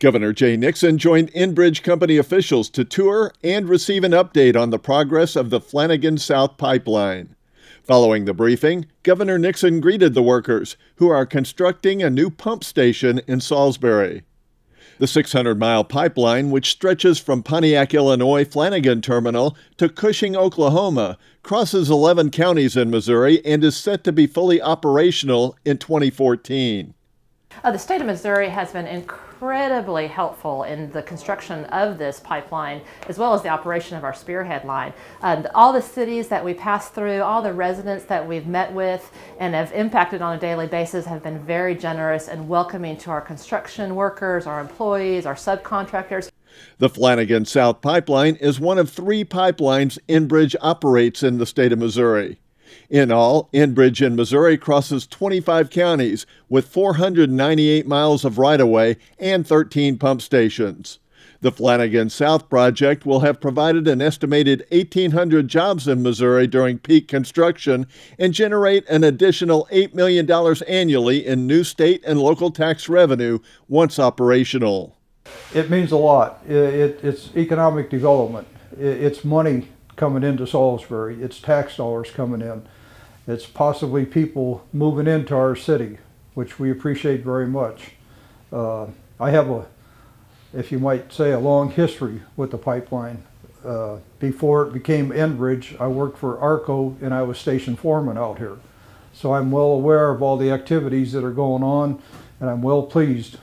Governor Jay Nixon joined Enbridge Company officials to tour and receive an update on the progress of the Flanagan South Pipeline. Following the briefing, Governor Nixon greeted the workers, who are constructing a new pump station in Salisbury. The 600 mile pipeline, which stretches from Pontiac, Illinois Flanagan Terminal to Cushing, Oklahoma, crosses 11 counties in Missouri and is set to be fully operational in 2014. Uh, the state of Missouri has been incredibly incredibly helpful in the construction of this pipeline, as well as the operation of our spearhead line. Um, all the cities that we pass through, all the residents that we've met with and have impacted on a daily basis have been very generous and welcoming to our construction workers, our employees, our subcontractors. The Flanagan South Pipeline is one of three pipelines Enbridge operates in the state of Missouri. In all, Enbridge in Missouri crosses 25 counties with 498 miles of right of way and 13 pump stations. The Flanagan South project will have provided an estimated 1,800 jobs in Missouri during peak construction and generate an additional $8 million annually in new state and local tax revenue once operational. It means a lot. It, it, it's economic development. It, it's money coming into Salisbury. It's tax dollars coming in. It's possibly people moving into our city, which we appreciate very much. Uh, I have a, if you might say, a long history with the pipeline. Uh, before it became Enbridge, I worked for ARCO and I was station foreman out here. So I'm well aware of all the activities that are going on and I'm well pleased